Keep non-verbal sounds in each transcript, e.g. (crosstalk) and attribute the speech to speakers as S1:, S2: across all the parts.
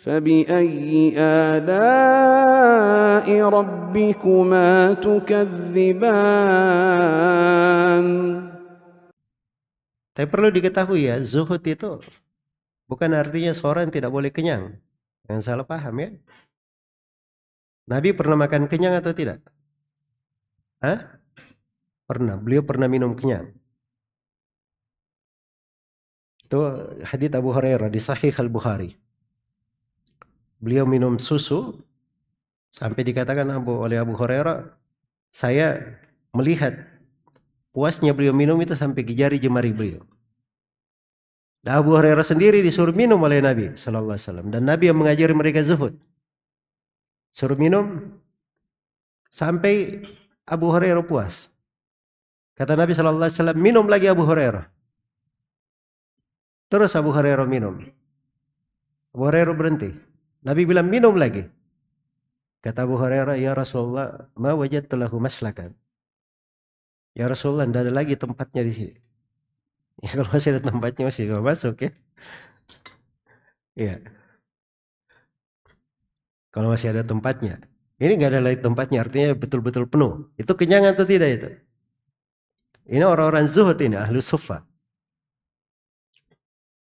S1: فبأي آلاء ربكما تكذبان Tapi perlu diketahui ya, zuhud itu bukan artinya seorang yang tidak boleh kenyang. Jangan salah paham ya. Nabi pernah makan kenyang atau tidak? Hah? Pernah. Beliau pernah minum kenyang. Itu hadith Abu Hurairah di Sahih Al-Bukhari beliau minum susu sampai dikatakan Abu oleh Abu Hurairah saya melihat puasnya beliau minum itu sampai ke jari jemari beliau. Dan Abu Hurairah sendiri disuruh minum oleh Nabi sallallahu alaihi wasallam dan Nabi yang mengajari mereka zuhud. Suruh minum sampai Abu Hurairah puas. Kata Nabi sallallahu alaihi wasallam, "Minum lagi Abu Hurairah." Terus Abu Hurairah minum. Abu Hurairah berhenti. Nabi bilang minum lagi. Kata Abu Hurairah, "Ya Rasulullah, ma wajadtu telah maslakan." Ya Rasulullah, tidak ada lagi tempatnya di sini. (laughs) Ya kalau masih ada tempatnya masih bisa masuk ya. Iya. Kalau masih ada tempatnya. Ini nggak ada lagi tempatnya, artinya betul-betul penuh. Itu kenyang atau tidak itu? Ini orang-orang zuhud ini, ahli sufa.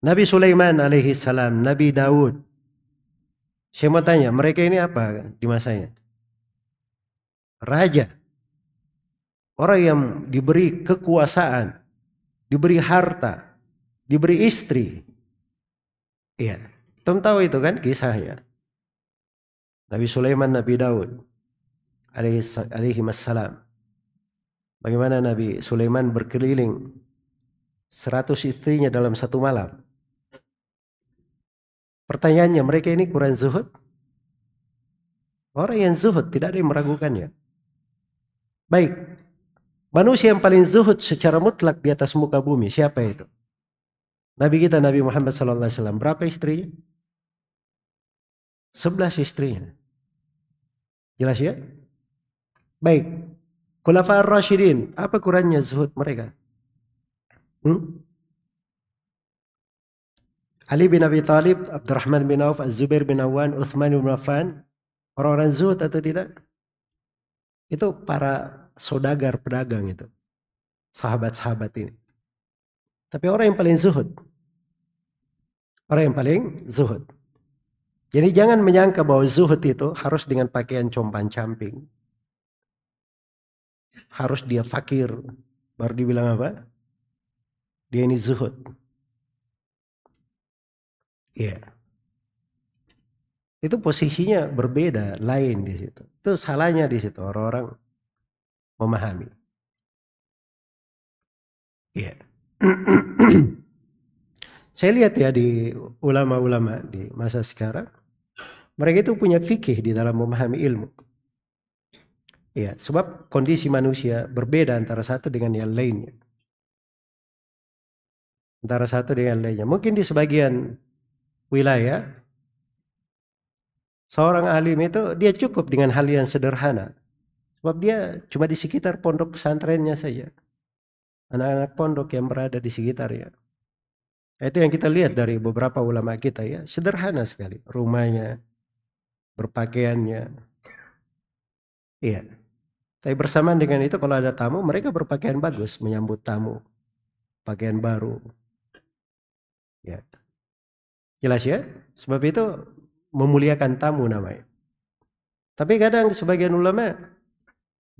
S1: Nabi Sulaiman alaihi salam, Nabi Daud, saya mau tanya, mereka ini apa di masanya? Raja. Orang yang diberi kekuasaan, diberi harta, diberi istri. Iya, Tom tahu itu kan kisahnya. Nabi Sulaiman, Nabi Daud alaihi, alaihi wassalam. Bagaimana Nabi Sulaiman berkeliling 100 istrinya dalam satu malam. Pertanyaannya, mereka ini kurang zuhud? Orang yang zuhud, tidak ada yang meragukannya. Baik, manusia yang paling zuhud secara mutlak di atas muka bumi, siapa itu? Nabi kita Nabi Muhammad SAW, berapa istrinya? Sebelas istrinya. Jelas ya? Baik, Khulafa Rashidin, apa kurangnya zuhud mereka? Hmm? Ali bin Abi Talib, Abdurrahman bin Auf, Az-Zubair bin Awan, Uthman bin Affan, orang-orang zuhud atau tidak? Itu para sodagar pedagang itu. Sahabat-sahabat ini. Tapi orang yang paling zuhud. Orang yang paling zuhud. Jadi jangan menyangka bahwa zuhud itu harus dengan pakaian compan camping. Harus dia fakir. Baru dibilang apa? Dia ini zuhud. Iya. Itu posisinya berbeda, lain di situ. Itu salahnya di situ orang-orang memahami. Iya. (clears throat) Saya lihat ya di ulama-ulama di masa sekarang, mereka itu punya fikih di dalam memahami ilmu. Ya, sebab kondisi manusia berbeda antara satu dengan yang lainnya. Antara satu dengan lainnya. Mungkin di sebagian wilayah, hmm. seorang alim itu dia cukup dengan hal yang sederhana. Sebab dia cuma di sekitar pondok pesantrennya saja. Anak-anak pondok yang berada di sekitarnya. Itu yang kita lihat dari beberapa ulama kita ya. Sederhana sekali rumahnya, berpakaiannya. Iya. Tapi bersamaan dengan itu kalau ada tamu mereka berpakaian bagus menyambut tamu. Pakaian baru. Ya. Jelas ya? Sebab itu memuliakan tamu namanya. Tapi kadang sebagian ulama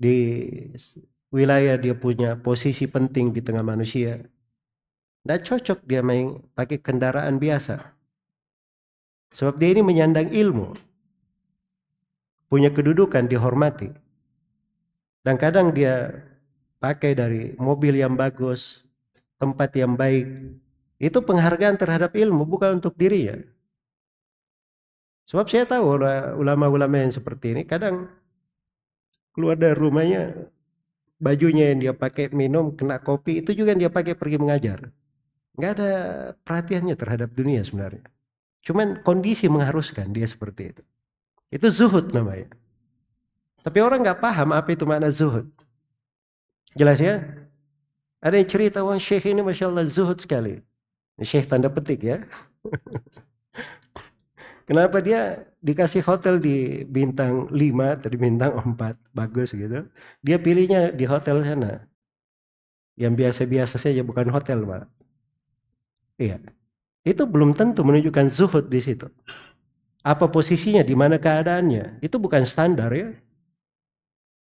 S1: di wilayah dia punya posisi penting di tengah manusia. Tidak cocok dia main pakai kendaraan biasa. Sebab dia ini menyandang ilmu. Punya kedudukan dihormati. Dan kadang dia pakai dari mobil yang bagus, tempat yang baik, itu penghargaan terhadap ilmu bukan untuk diri ya. Sebab saya tahu ulama-ulama yang seperti ini kadang keluar dari rumahnya bajunya yang dia pakai minum kena kopi itu juga yang dia pakai pergi mengajar. Nggak ada perhatiannya terhadap dunia sebenarnya. Cuman kondisi mengharuskan dia seperti itu. Itu zuhud namanya. Tapi orang nggak paham apa itu makna zuhud. Jelas ya? Ada yang cerita, wah syekh ini Masya Allah zuhud sekali. Syekh tanda petik ya. Kenapa dia dikasih hotel di bintang 5 atau bintang 4 bagus gitu. Dia pilihnya di hotel sana. Yang biasa-biasa saja bukan hotel, Pak. Iya. Itu belum tentu menunjukkan zuhud di situ. Apa posisinya, di mana keadaannya? Itu bukan standar ya.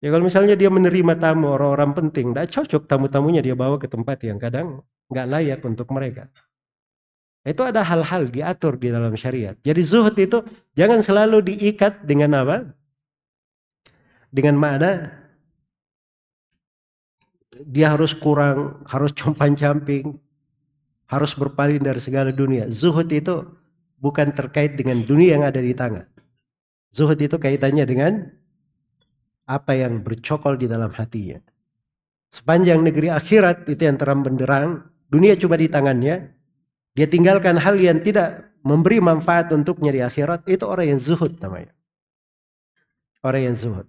S1: Ya kalau misalnya dia menerima tamu orang-orang penting, tidak cocok tamu-tamunya dia bawa ke tempat yang kadang nggak layak untuk mereka. Itu ada hal-hal diatur di dalam syariat. Jadi zuhud itu jangan selalu diikat dengan apa? Dengan makna dia harus kurang, harus compan camping harus berpaling dari segala dunia. Zuhud itu bukan terkait dengan dunia yang ada di tangan. Zuhud itu kaitannya dengan apa yang bercokol di dalam hatinya. Sepanjang negeri akhirat itu yang terang benderang, dunia cuma di tangannya, dia tinggalkan hal yang tidak memberi manfaat untuknya di akhirat, itu orang yang zuhud namanya. Orang yang zuhud.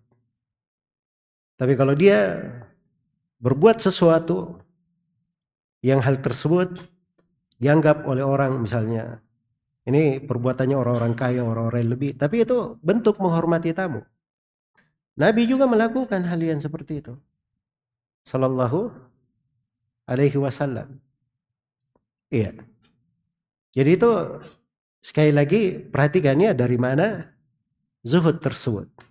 S1: Tapi kalau dia berbuat sesuatu yang hal tersebut dianggap oleh orang misalnya ini perbuatannya orang-orang kaya, orang-orang lebih, tapi itu bentuk menghormati tamu. Nabi juga melakukan hal yang seperti itu. Sallallahu alaihi wasallam. Iya. Jadi itu sekali lagi perhatikannya dari mana zuhud tersebut.